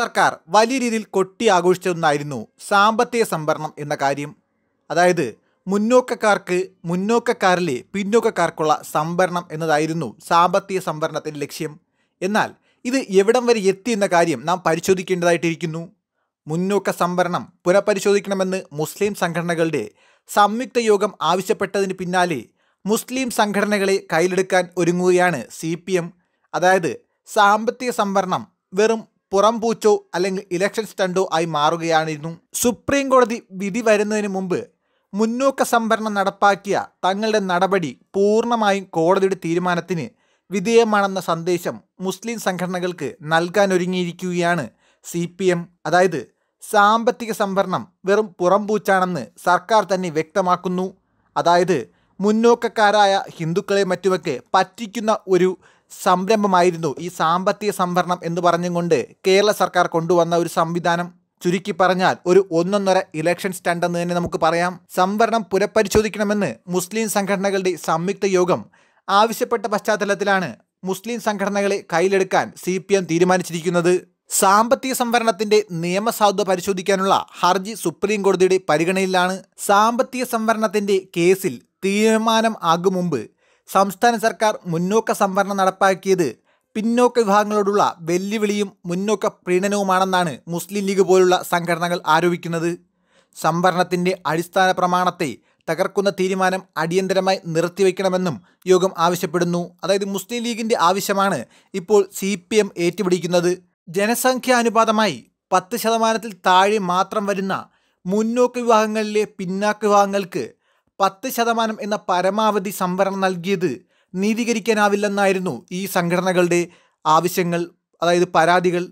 സർക്കാർ വലിയ രീതിയിൽ കൊട്ടി ആഘോഷിച്ചതൊന്നായിരുന്നു സാമ്പത്തിക സംവരണം എന്ന കാര്യം അതായത് മുന്നോക്കക്കാർക്ക് മുന്നോക്കക്കാരിലെ പിന്നോക്കക്കാർക്കുള്ള സംവരണം എന്നതായിരുന്നു സാമ്പത്തിക സംഭരണത്തിൻ്റെ ലക്ഷ്യം എന്നാൽ ഇത് എവിടം വരെ എത്തി എന്ന കാര്യം നാം പരിശോധിക്കേണ്ടതായിട്ടിരിക്കുന്നു മുന്നോക്ക സംവരണം പുനഃപരിശോധിക്കണമെന്ന് മുസ്ലിം സംഘടനകളുടെ സംയുക്ത യോഗം ആവശ്യപ്പെട്ടതിന് പിന്നാലെ മുസ്ലിം സംഘടനകളെ കയ്യിലെടുക്കാൻ ഒരുങ്ങുകയാണ് സി അതായത് സാമ്പത്തിക സംവരണം വെറും പുറംപൂച്ചോ അല്ലെങ്കിൽ ഇലക്ഷൻ സ്റ്റണ്ടോ ആയി മാറുകയാണിരുന്നു സുപ്രീം കോടതി വിധി വരുന്നതിന് മുമ്പ് മുന്നോക്ക സംഭരണം നടപ്പാക്കിയ തങ്ങളുടെ നടപടി പൂർണ്ണമായും കോടതിയുടെ തീരുമാനത്തിന് വിധേയമാണെന്ന സന്ദേശം മുസ്ലിം സംഘടനകൾക്ക് നൽകാനൊരുങ്ങിയിരിക്കുകയാണ് സി പി എം അതായത് സാമ്പത്തിക സംഭരണം വെറും പുറംപൂച്ചാണെന്ന് സർക്കാർ തന്നെ വ്യക്തമാക്കുന്നു അതായത് മുന്നോക്കക്കാരായ ഹിന്ദുക്കളെ മറ്റുമൊക്കെ പറ്റിക്കുന്ന ഒരു സംരംഭമായിരുന്നു ഈ സാമ്പത്തിക സംവരണം എന്ന് പറഞ്ഞുകൊണ്ട് കേരള സർക്കാർ കൊണ്ടുവന്ന ഒരു സംവിധാനം ചുരുക്കി പറഞ്ഞാൽ ഒരു ഒന്നൊന്നര ഇലക്ഷൻ സ്റ്റണ്ട് തന്നെ നമുക്ക് പറയാം സംവരണം പുനഃപരിശോധിക്കണമെന്ന് മുസ്ലിം സംഘടനകളുടെ സംയുക്ത യോഗം ആവശ്യപ്പെട്ട പശ്ചാത്തലത്തിലാണ് മുസ്ലിം സംഘടനകളെ കയ്യിലെടുക്കാൻ സി പി എം തീരുമാനിച്ചിരിക്കുന്നത് സാമ്പത്തിക സംവരണത്തിന്റെ നിയമസാധുത പരിശോധിക്കാനുള്ള ഹർജി സുപ്രീം കോടതിയുടെ പരിഗണനയിലാണ് സാമ്പത്തിക സംവരണത്തിന്റെ കേസിൽ തീരുമാനം ആകും മുമ്പ് സംസ്ഥാന സർക്കാർ മുന്നോക്ക സംവരണം നടപ്പാക്കിയത് പിന്നോക്ക വിഭാഗങ്ങളോടുള്ള വെല്ലുവിളിയും മുന്നോക്ക പ്രീണനവുമാണെന്നാണ് മുസ്ലിം ലീഗ് പോലുള്ള സംഘടനകൾ ആരോപിക്കുന്നത് സംവരണത്തിൻ്റെ അടിസ്ഥാന പ്രമാണത്തെ തകർക്കുന്ന തീരുമാനം അടിയന്തരമായി നിർത്തിവെക്കണമെന്നും യോഗം ആവശ്യപ്പെടുന്നു അതായത് മുസ്ലിം ലീഗിൻ്റെ ആവശ്യമാണ് ഇപ്പോൾ സി പി എം ഏറ്റുപിടിക്കുന്നത് ജനസംഖ്യാനുപാതമായി പത്ത് ശതമാനത്തിൽ താഴെ മാത്രം വരുന്ന മുന്നോക്ക വിഭാഗങ്ങളിലെ പിന്നാക്ക വിഭാഗങ്ങൾക്ക് പത്ത് ശതമാനം എന്ന പരമാവധി സംവരണം നൽകിയത് നീതീകരിക്കാനാവില്ലെന്നായിരുന്നു ഈ സംഘടനകളുടെ ആവശ്യങ്ങൾ അതായത് പരാതികൾ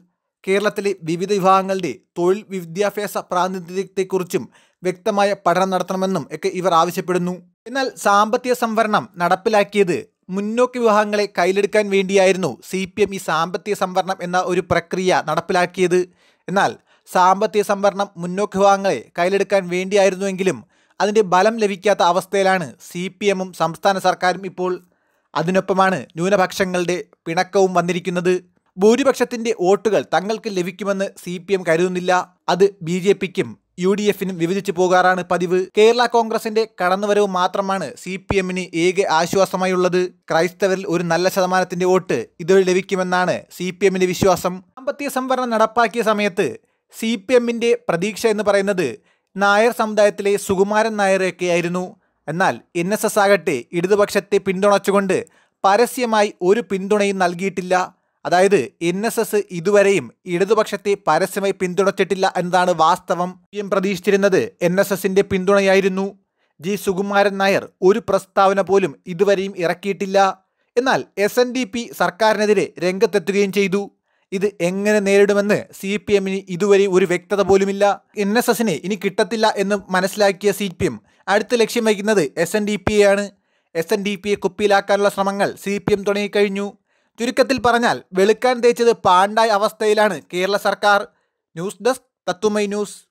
കേരളത്തിലെ വിവിധ വിഭാഗങ്ങളുടെ തൊഴിൽ വിദ്യാഭ്യാസ പ്രാതിനിധ്യത്തെക്കുറിച്ചും വ്യക്തമായ പഠനം നടത്തണമെന്നും ഒക്കെ ഇവർ ആവശ്യപ്പെടുന്നു എന്നാൽ സാമ്പത്തിക സംവരണം നടപ്പിലാക്കിയത് മുന്നോക്ക വിഭാഗങ്ങളെ കയ്യിലെടുക്കാൻ വേണ്ടിയായിരുന്നു സി പി എം ഈ സാമ്പത്തിക സംവരണം എന്ന ഒരു പ്രക്രിയ നടപ്പിലാക്കിയത് എന്നാൽ സാമ്പത്തിക സംവരണം മുന്നോക്ക വിഭാഗങ്ങളെ കയ്യിലെടുക്കാൻ വേണ്ടിയായിരുന്നുവെങ്കിലും അതിൻ്റെ ബലം ലഭിക്കാത്ത അവസ്ഥയിലാണ് സി പി എമ്മും സംസ്ഥാന സർക്കാരും ഇപ്പോൾ അതിനൊപ്പമാണ് ന്യൂനപക്ഷങ്ങളുടെ പിണക്കവും വന്നിരിക്കുന്നത് ഭൂരിപക്ഷത്തിൻ്റെ വോട്ടുകൾ തങ്ങൾക്ക് ലഭിക്കുമെന്ന് സി പി എം കരുതുന്നില്ല അത് ബി ജെ പിക്കും യു ഡി എഫിനും വിഭജിച്ചു പോകാറാണ് പതിവ് കേരള കോൺഗ്രസിന്റെ കടന്നുവരവ് മാത്രമാണ് സി പി എമ്മിന് ഏക ആശ്വാസമായുള്ളത് ക്രൈസ്തവരിൽ ഒരു നല്ല ശതമാനത്തിന്റെ വോട്ട് ഇതുവഴി ലഭിക്കുമെന്നാണ് സി പി എമ്മിന്റെ വിശ്വാസം സാമ്പത്തിക സംവരണം നടപ്പാക്കിയ സമയത്ത് സി പി എമ്മിന്റെ പ്രതീക്ഷ എന്ന് പറയുന്നത് നായർ സമുദായത്തിലെ സുകുമാരൻ നായരെയൊക്കെയായിരുന്നു എന്നാൽ എൻ എസ് എസ് ആകട്ടെ ഇടതുപക്ഷത്തെ പിന്തുണച്ചുകൊണ്ട് പരസ്യമായി ഒരു പിന്തുണയും നൽകിയിട്ടില്ല അതായത് എൻ എസ് എസ് ഇതുവരെയും ഇടതുപക്ഷത്തെ പരസ്യമായി പിന്തുണച്ചിട്ടില്ല എന്നതാണ് വാസ്തവം എം പ്രതീക്ഷിച്ചിരുന്നത് എൻ എസ് എസിൻ്റെ പിന്തുണയായിരുന്നു ജി സുകുമാരൻ നായർ ഒരു പ്രസ്താവന പോലും ഇതുവരെയും ഇറക്കിയിട്ടില്ല എന്നാൽ എസ് എൻ ഡി പി സർക്കാരിനെതിരെ രംഗത്തെത്തുകയും ചെയ്തു ഇത് എങ്ങനെ നേരിടുമെന്ന് സി പി എമ്മിന് ഇതുവരെ ഒരു വ്യക്തത പോലുമില്ല എൻ എസ് എസിന് ഇനി കിട്ടത്തില്ല എന്ന് മനസ്സിലാക്കിയ സി പി എം അടുത്ത ലക്ഷ്യം വയ്ക്കുന്നത് S N D P A ആണ് S N D P A കുപ്പിയിലാക്കാനുള്ള ശ്രമങ്ങൾ സി പി എം തുടങ്ങിക്കഴിഞ്ഞു ചുരുക്കത്തിൽ പറഞ്ഞാൽ വെളുക്കാൻ തേച്ചത് പാണ്ടായ അവസ്ഥയിലാണ് കേരള സർക്കാർ ന്യൂസ് ഡെസ്ക് തത്തുമൈ ന്യൂസ്